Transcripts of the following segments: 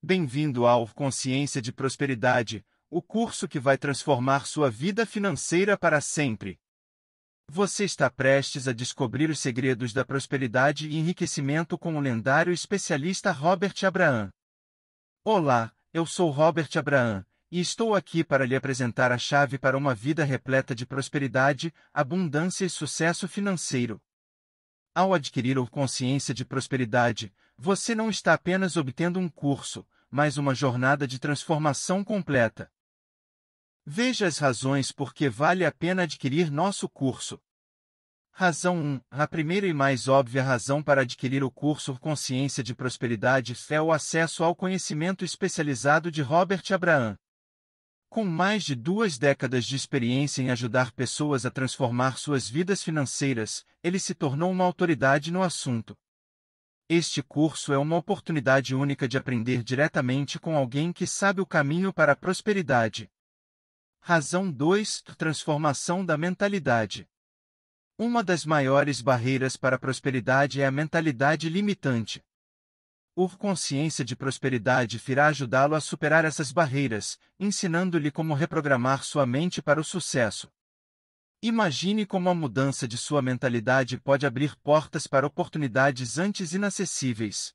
Bem-vindo ao Consciência de Prosperidade, o curso que vai transformar sua vida financeira para sempre. Você está prestes a descobrir os segredos da prosperidade e enriquecimento com o lendário especialista Robert Abraham. Olá, eu sou Robert Abraham, e estou aqui para lhe apresentar a chave para uma vida repleta de prosperidade, abundância e sucesso financeiro. Ao adquirir o Consciência de Prosperidade, você não está apenas obtendo um curso, mas uma jornada de transformação completa. Veja as razões por que vale a pena adquirir nosso curso. Razão 1. A primeira e mais óbvia razão para adquirir o curso Consciência de Prosperidade é o acesso ao conhecimento especializado de Robert Abraham. Com mais de duas décadas de experiência em ajudar pessoas a transformar suas vidas financeiras, ele se tornou uma autoridade no assunto. Este curso é uma oportunidade única de aprender diretamente com alguém que sabe o caminho para a prosperidade. Razão 2 Transformação da mentalidade. Uma das maiores barreiras para a prosperidade é a mentalidade limitante. O Consciência de Prosperidade virá ajudá-lo a superar essas barreiras, ensinando-lhe como reprogramar sua mente para o sucesso. Imagine como a mudança de sua mentalidade pode abrir portas para oportunidades antes inacessíveis.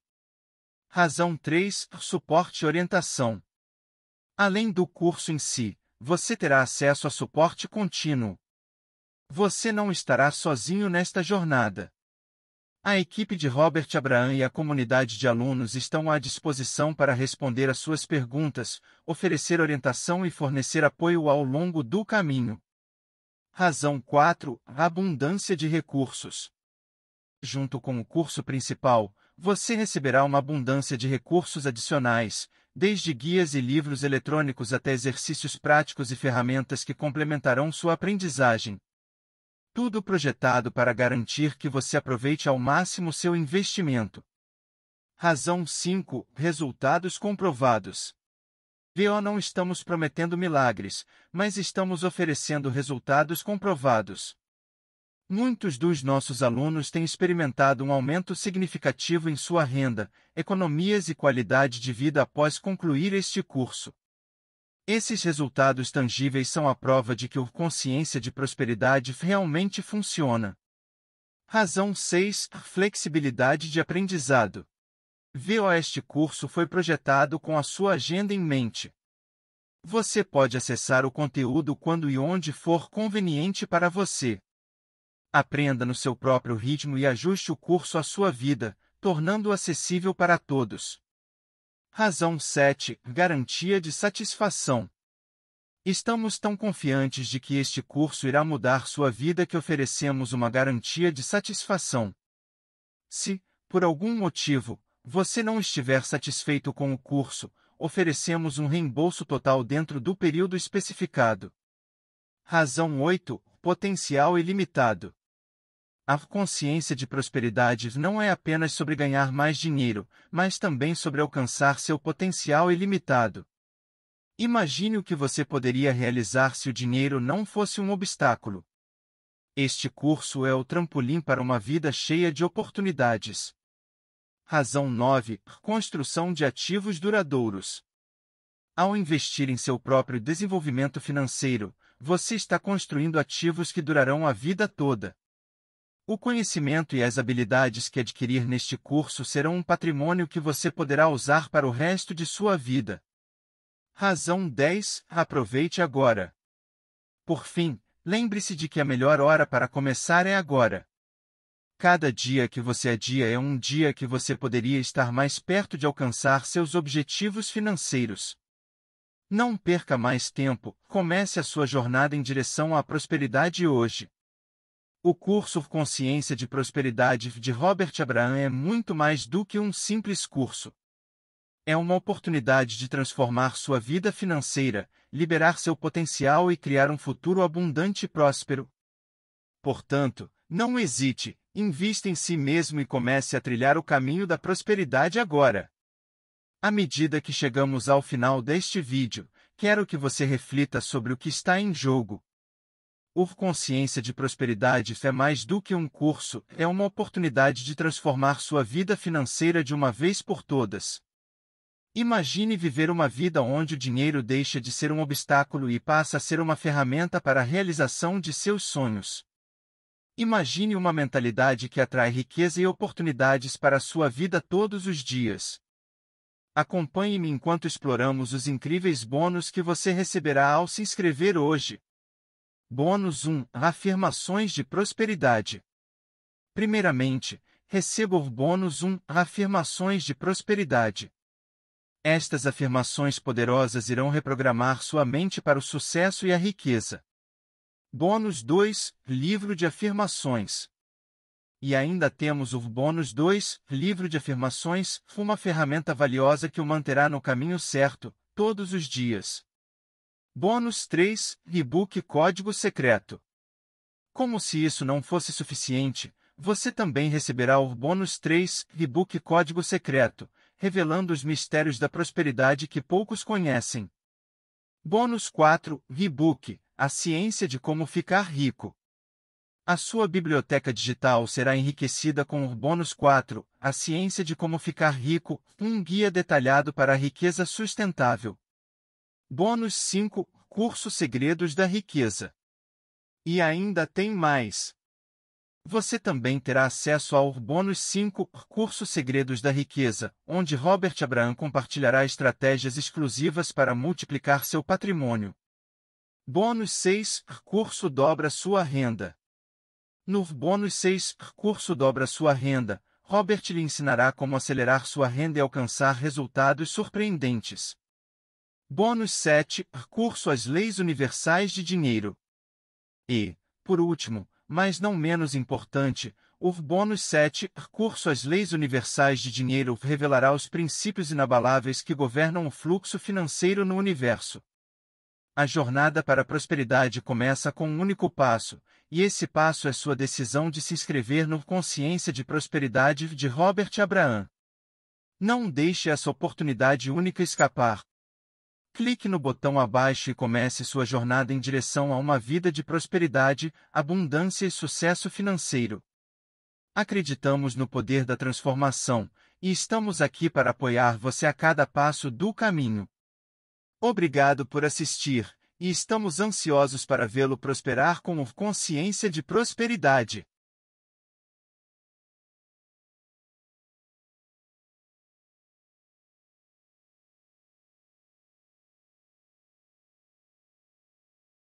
Razão 3 Suporte e orientação. Além do curso em si, você terá acesso a suporte contínuo. Você não estará sozinho nesta jornada. A equipe de Robert Abraham e a comunidade de alunos estão à disposição para responder às suas perguntas, oferecer orientação e fornecer apoio ao longo do caminho. Razão 4 Abundância de recursos. Junto com o curso principal, você receberá uma abundância de recursos adicionais, desde guias e livros eletrônicos até exercícios práticos e ferramentas que complementarão sua aprendizagem. Tudo projetado para garantir que você aproveite ao máximo seu investimento. Razão 5 Resultados comprovados. VO não estamos prometendo milagres, mas estamos oferecendo resultados comprovados. Muitos dos nossos alunos têm experimentado um aumento significativo em sua renda, economias e qualidade de vida após concluir este curso. Esses resultados tangíveis são a prova de que o consciência de prosperidade realmente funciona. Razão 6 Flexibilidade de aprendizado. VO este curso foi projetado com a sua agenda em mente. Você pode acessar o conteúdo quando e onde for conveniente para você. Aprenda no seu próprio ritmo e ajuste o curso à sua vida, tornando-o acessível para todos. Razão 7 Garantia de satisfação. Estamos tão confiantes de que este curso irá mudar sua vida que oferecemos uma garantia de satisfação. Se, por algum motivo, você não estiver satisfeito com o curso, oferecemos um reembolso total dentro do período especificado. Razão 8. Potencial ilimitado. A consciência de prosperidade não é apenas sobre ganhar mais dinheiro, mas também sobre alcançar seu potencial ilimitado. Imagine o que você poderia realizar se o dinheiro não fosse um obstáculo. Este curso é o trampolim para uma vida cheia de oportunidades. Razão 9. Construção de ativos duradouros. Ao investir em seu próprio desenvolvimento financeiro, você está construindo ativos que durarão a vida toda. O conhecimento e as habilidades que adquirir neste curso serão um patrimônio que você poderá usar para o resto de sua vida. Razão 10. Aproveite agora. Por fim, lembre-se de que a melhor hora para começar é agora. Cada dia que você adia é, é um dia que você poderia estar mais perto de alcançar seus objetivos financeiros. Não perca mais tempo, comece a sua jornada em direção à prosperidade hoje. O curso Consciência de Prosperidade de Robert Abraham é muito mais do que um simples curso. É uma oportunidade de transformar sua vida financeira, liberar seu potencial e criar um futuro abundante e próspero. Portanto, não hesite, Invista em si mesmo e comece a trilhar o caminho da prosperidade agora. À medida que chegamos ao final deste vídeo, quero que você reflita sobre o que está em jogo. O Consciência de Prosperidade é mais do que um curso, é uma oportunidade de transformar sua vida financeira de uma vez por todas. Imagine viver uma vida onde o dinheiro deixa de ser um obstáculo e passa a ser uma ferramenta para a realização de seus sonhos. Imagine uma mentalidade que atrai riqueza e oportunidades para a sua vida todos os dias. Acompanhe-me enquanto exploramos os incríveis bônus que você receberá ao se inscrever hoje. Bônus 1 Afirmações de prosperidade. Primeiramente, receba o bônus 1 Afirmações de prosperidade. Estas afirmações poderosas irão reprogramar sua mente para o sucesso e a riqueza. Bônus 2, livro de afirmações. E ainda temos o bônus 2, livro de afirmações, uma ferramenta valiosa que o manterá no caminho certo, todos os dias. Bônus 3, e-book Código Secreto. Como se isso não fosse suficiente, você também receberá o bônus 3, e-book Código Secreto, revelando os mistérios da prosperidade que poucos conhecem. Bônus 4, e-book a ciência de como ficar rico. A sua biblioteca digital será enriquecida com o bônus 4, A ciência de como ficar rico, um guia detalhado para a riqueza sustentável. Bônus 5, Curso Segredos da Riqueza. E ainda tem mais. Você também terá acesso ao Bônus 5, Curso Segredos da Riqueza, onde Robert Abraham compartilhará estratégias exclusivas para multiplicar seu patrimônio. Bônus 6 Recurso dobra sua renda. No bônus 6 Recurso dobra sua renda, Robert lhe ensinará como acelerar sua renda e alcançar resultados surpreendentes. Bônus 7 Recurso às leis universais de dinheiro. E, por último, mas não menos importante, o bônus 7, recurso às leis universais de dinheiro, revelará os princípios inabaláveis que governam o fluxo financeiro no universo. A jornada para a prosperidade começa com um único passo, e esse passo é sua decisão de se inscrever no Consciência de Prosperidade de Robert Abraham. Não deixe essa oportunidade única escapar. Clique no botão abaixo e comece sua jornada em direção a uma vida de prosperidade, abundância e sucesso financeiro. Acreditamos no poder da transformação e estamos aqui para apoiar você a cada passo do caminho. Obrigado por assistir, e estamos ansiosos para vê-lo prosperar com consciência de prosperidade.